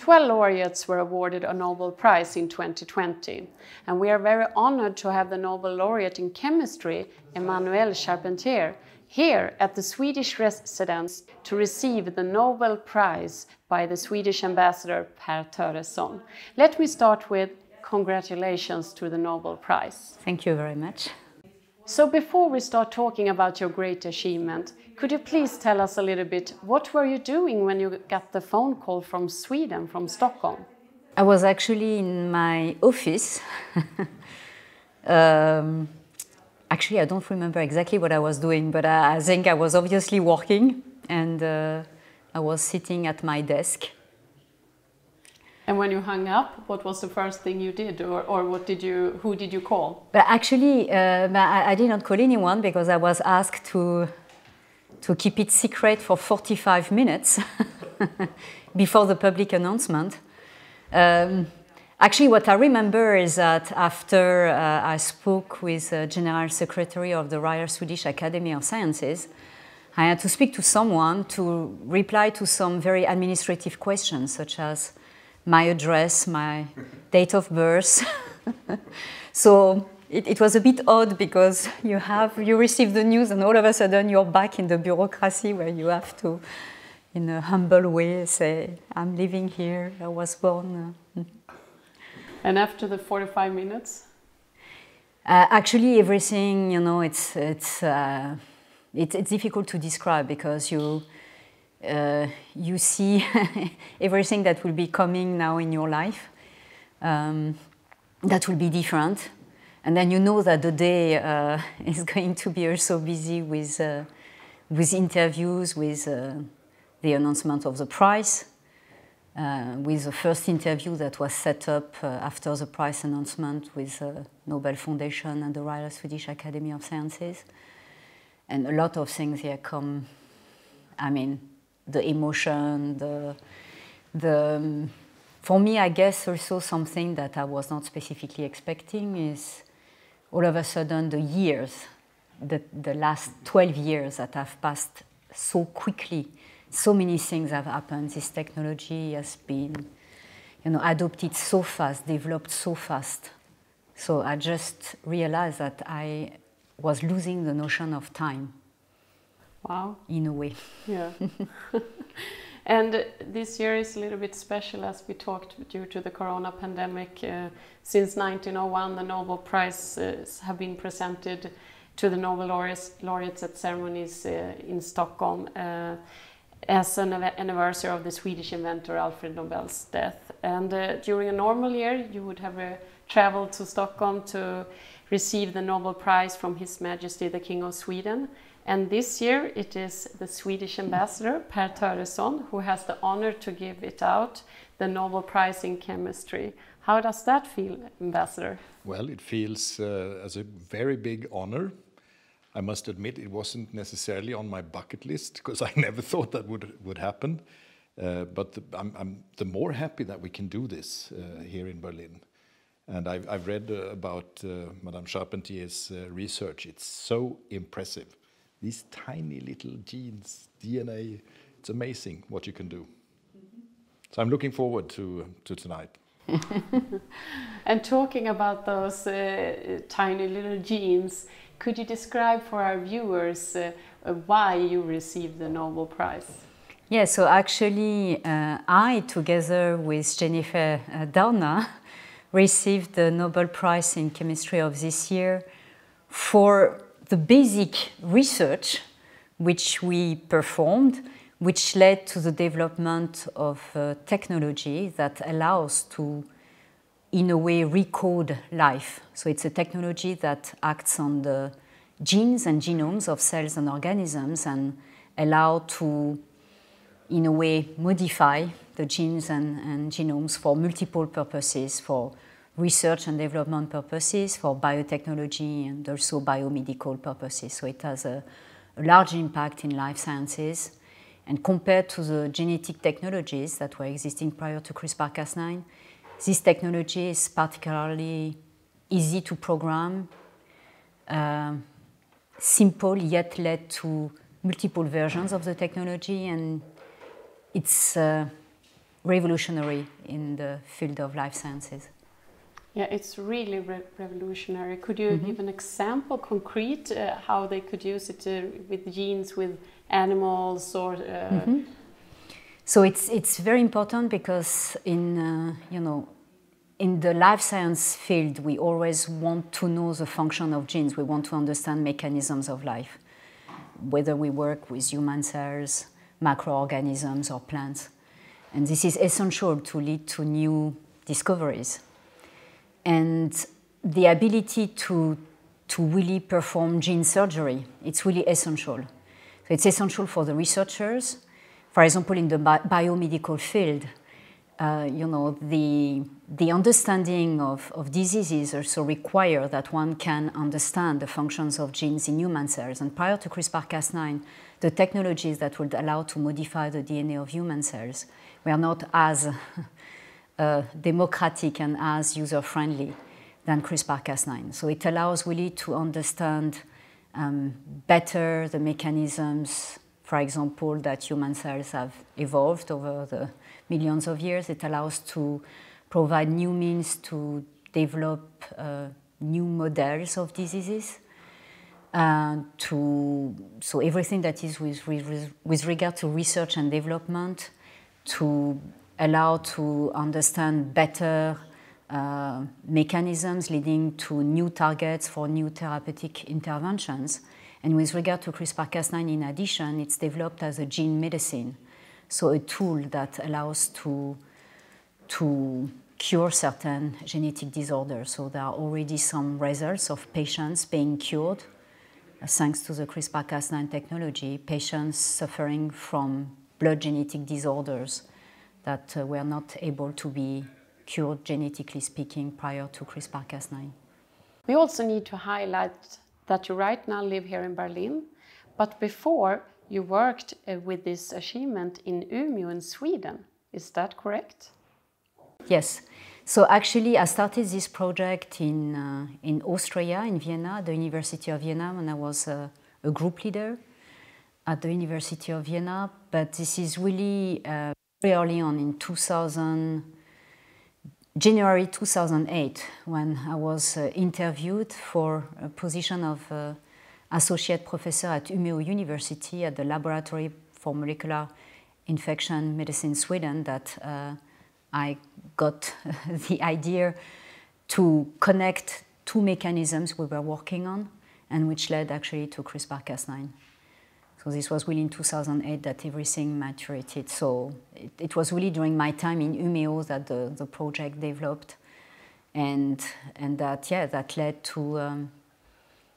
12 laureates were awarded a Nobel Prize in 2020, and we are very honored to have the Nobel laureate in chemistry, Emmanuel Charpentier, here at the Swedish residence to receive the Nobel Prize by the Swedish ambassador Per Töresson. Let me start with congratulations to the Nobel Prize. Thank you very much. So before we start talking about your great achievement, could you please tell us a little bit, what were you doing when you got the phone call from Sweden, from Stockholm? I was actually in my office. um, actually, I don't remember exactly what I was doing, but I, I think I was obviously working and uh, I was sitting at my desk and when you hung up, what was the first thing you did, or, or what did you, who did you call? But actually, uh, I, I did not call anyone because I was asked to to keep it secret for 45 minutes before the public announcement. Um, actually, what I remember is that after uh, I spoke with the uh, General Secretary of the Royal Swedish Academy of Sciences, I had to speak to someone to reply to some very administrative questions, such as my address, my date of birth. so it, it, was a bit odd because you have you receive the news and all of a sudden you're back in the bureaucracy where you have to, in a humble way, say, "I'm living here. I was born." Uh, mm. and after the 45 minutes. Uh, actually, everything you know, it's it's uh, it, it's difficult to describe because you uh, you see everything that will be coming now in your life um, that will be different. And then you know that the day uh, is going to be also busy with, uh, with interviews, with uh, the announcement of the prize, uh, with the first interview that was set up uh, after the prize announcement with the Nobel Foundation and the Royal Swedish Academy of Sciences. And a lot of things here come, I mean, the emotion, the, the, um, for me, I guess also something that I was not specifically expecting is all of a sudden the years, the, the last 12 years that have passed so quickly, so many things have happened. This technology has been, you know, adopted so fast, developed so fast. So I just realized that I was losing the notion of time. Wow. In a way. Yeah. and this year is a little bit special as we talked due to the corona pandemic. Uh, since 1901, the Nobel Prizes uh, have been presented to the Nobel laureates, laureates at ceremonies uh, in Stockholm uh, as an anniversary of the Swedish inventor Alfred Nobel's death. And uh, during a normal year, you would have uh, traveled to Stockholm to receive the Nobel Prize from His Majesty the King of Sweden. And this year it is the Swedish ambassador Per Töresson who has the honor to give it out, the Nobel Prize in Chemistry. How does that feel, Ambassador? Well, it feels uh, as a very big honor. I must admit it wasn't necessarily on my bucket list because I never thought that would, would happen. Uh, but the, I'm, I'm, the more happy that we can do this uh, here in Berlin. And I've, I've read uh, about uh, Madame Charpentier's uh, research. It's so impressive. These tiny little genes, DNA, it's amazing what you can do. So I'm looking forward to, to tonight. and talking about those uh, tiny little genes, could you describe for our viewers uh, why you received the Nobel Prize? Yeah, so actually, uh, I, together with Jennifer uh, Doudna, received the Nobel Prize in Chemistry of this year for the basic research which we performed, which led to the development of uh, technology that allows to, in a way, recode life. So it's a technology that acts on the genes and genomes of cells and organisms and allow to, in a way, modify the genes and, and genomes for multiple purposes, for research and development purposes, for biotechnology and also biomedical purposes. So it has a, a large impact in life sciences. And compared to the genetic technologies that were existing prior to CRISPR-Cas9, this technology is particularly easy to program, uh, simple yet led to multiple versions of the technology and it's uh, revolutionary in the field of life sciences. Yeah, it's really re revolutionary. Could you mm -hmm. give an example, concrete, uh, how they could use it uh, with genes, with animals, or? Uh... Mm -hmm. So it's it's very important because in uh, you know. In the life science field, we always want to know the function of genes. We want to understand mechanisms of life, whether we work with human cells, macroorganisms, or plants. And this is essential to lead to new discoveries and the ability to, to really perform gene surgery, it's really essential. So it's essential for the researchers. For example, in the bi biomedical field, uh, you know, the, the understanding of, of diseases also require that one can understand the functions of genes in human cells. And prior to CRISPR-Cas9, the technologies that would allow to modify the DNA of human cells were not as Uh, democratic and as user-friendly than CRISPR-Cas9. So it allows really to understand um, better the mechanisms, for example, that human cells have evolved over the millions of years. It allows to provide new means to develop uh, new models of diseases. and uh, to so everything that is with, with, with regard to research and development, to allow to understand better uh, mechanisms leading to new targets for new therapeutic interventions. And with regard to CRISPR-Cas9 in addition, it's developed as a gene medicine, so a tool that allows to, to cure certain genetic disorders. So there are already some results of patients being cured uh, thanks to the CRISPR-Cas9 technology, patients suffering from blood genetic disorders that uh, were not able to be cured, genetically speaking, prior to CRISPR-Cas9. We also need to highlight that you right now live here in Berlin, but before you worked uh, with this achievement in Umeå in Sweden. Is that correct? Yes. So actually, I started this project in, uh, in Austria, in Vienna, the University of Vienna, when I was uh, a group leader at the University of Vienna. But this is really uh, early on in 2000, January 2008, when I was uh, interviewed for a position of uh, associate professor at Umeå University at the Laboratory for Molecular Infection Medicine Sweden, that uh, I got the idea to connect two mechanisms we were working on and which led actually to CRISPR-Cas9. So this was really in 2008 that everything maturated. So it, it was really during my time in Umeo that the, the project developed and, and that, yeah, that led to, um,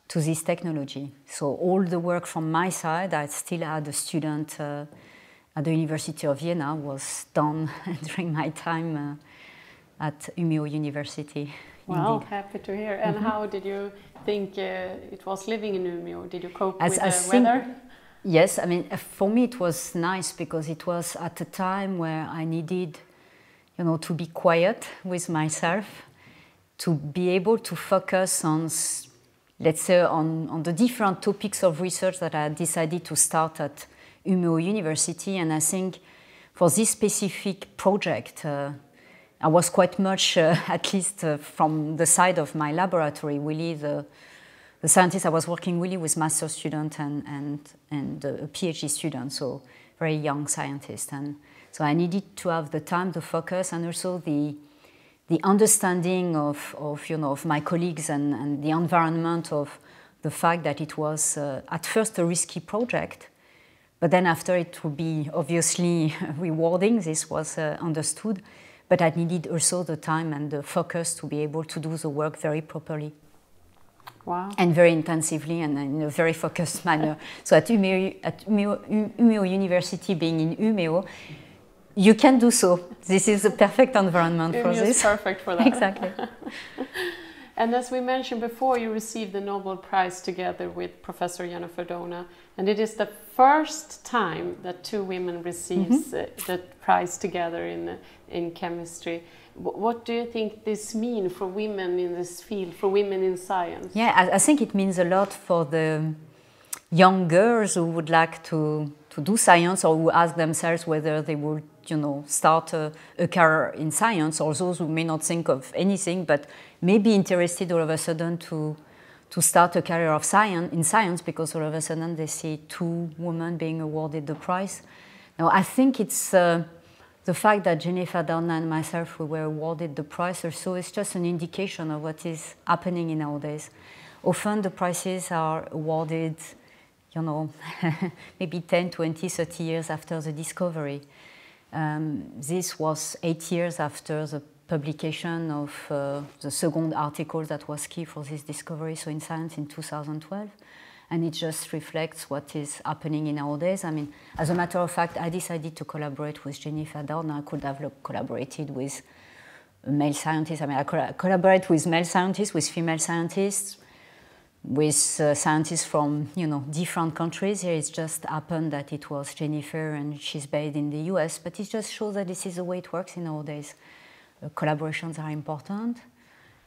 to this technology. So all the work from my side, I still had a student uh, at the University of Vienna was done during my time uh, at Umeå University. Wow, Indeed. happy to hear. And mm -hmm. how did you think uh, it was living in Umeå? Did you cope as with the think, weather? Yes, I mean, uh, for me it was nice because it was at a time where I needed, you know, to be quiet with myself, to be able to focus on, let's say, on, on the different topics of research that I decided to start at Umeå University. And I think for this specific project, uh, I was quite much, uh, at least uh, from the side of my laboratory, really the the scientist I was working really with master student and, and, and a PhD student, so very young scientist. And so I needed to have the time, the focus, and also the, the understanding of, of, you know, of my colleagues and, and the environment of the fact that it was uh, at first a risky project, but then after it would be obviously rewarding, this was uh, understood, but I needed also the time and the focus to be able to do the work very properly. Wow. And very intensively and in a very focused manner. so at Umeo, at Umeo, Umeo University, being in Umeo, you can do so. This is the perfect environment for this. Is perfect for that. exactly. and as we mentioned before, you received the Nobel Prize together with Professor Jana Ferdona, and it is the first time that two women receive mm -hmm. Uh, the prize together in in chemistry. What do you think this means for women in this field, for women in science? Yeah, I, I think it means a lot for the young girls who would like to, to do science or who ask themselves whether they would, you know, start a, a career in science or those who may not think of anything but may be interested all of a sudden to, to start a career of science in science because all of a sudden they see two women being awarded the prize. Now I think it's uh, the fact that Jennifer Doudna and myself we were awarded the prize or so, is just an indication of what is happening in our days. Often the prizes are awarded, you know, maybe 10, 20, 30 years after the discovery. Um, this was eight years after the publication of uh, the second article that was key for this discovery, so in Science in 2012 and it just reflects what is happening in our days. I mean, as a matter of fact, I decided to collaborate with Jennifer Doudna. I could have collaborated with male scientists. I mean, I coll collaborate with male scientists, with female scientists, with uh, scientists from you know different countries. Here it just happened that it was Jennifer and she's based in the US, but it just shows that this is the way it works in our days. Uh, collaborations are important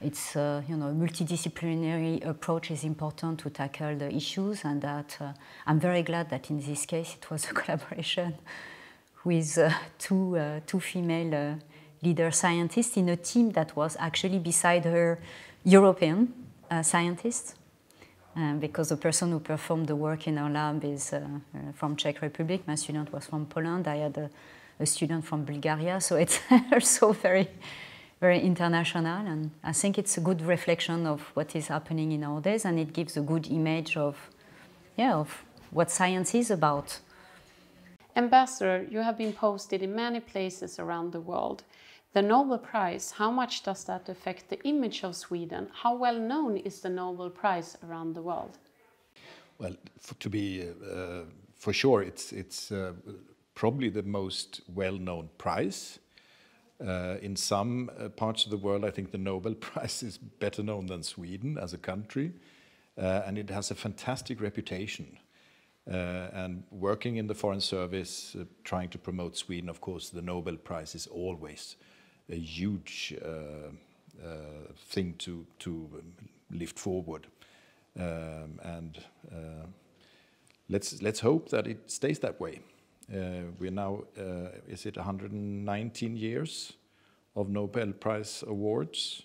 it's uh, you know multidisciplinary approach is important to tackle the issues, and that uh, I'm very glad that in this case it was a collaboration with uh, two uh, two female uh, leader scientists in a team that was actually beside her European uh, scientists, um, because the person who performed the work in our lab is from Czech Republic. My student was from Poland. I had a, a student from Bulgaria, so it's also very very international, and I think it's a good reflection of what is happening in our days, and it gives a good image of, yeah, of what science is about. Ambassador, you have been posted in many places around the world. The Nobel Prize, how much does that affect the image of Sweden? How well known is the Nobel Prize around the world? Well, for, to be uh, uh, for sure, it's, it's uh, probably the most well known prize uh, in some uh, parts of the world, I think the Nobel Prize is better known than Sweden as a country, uh, and it has a fantastic reputation. Uh, and working in the Foreign Service, uh, trying to promote Sweden, of course, the Nobel Prize is always a huge uh, thing to, to um, lift forward. Um, and let's, let's hope that it stays that way. Uh, We're now, uh, is it 119 years of Nobel Prize awards?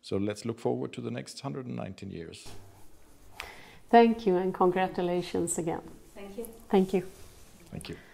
So let's look forward to the next 119 years. Thank you and congratulations again. Thank you. Thank you. Thank you.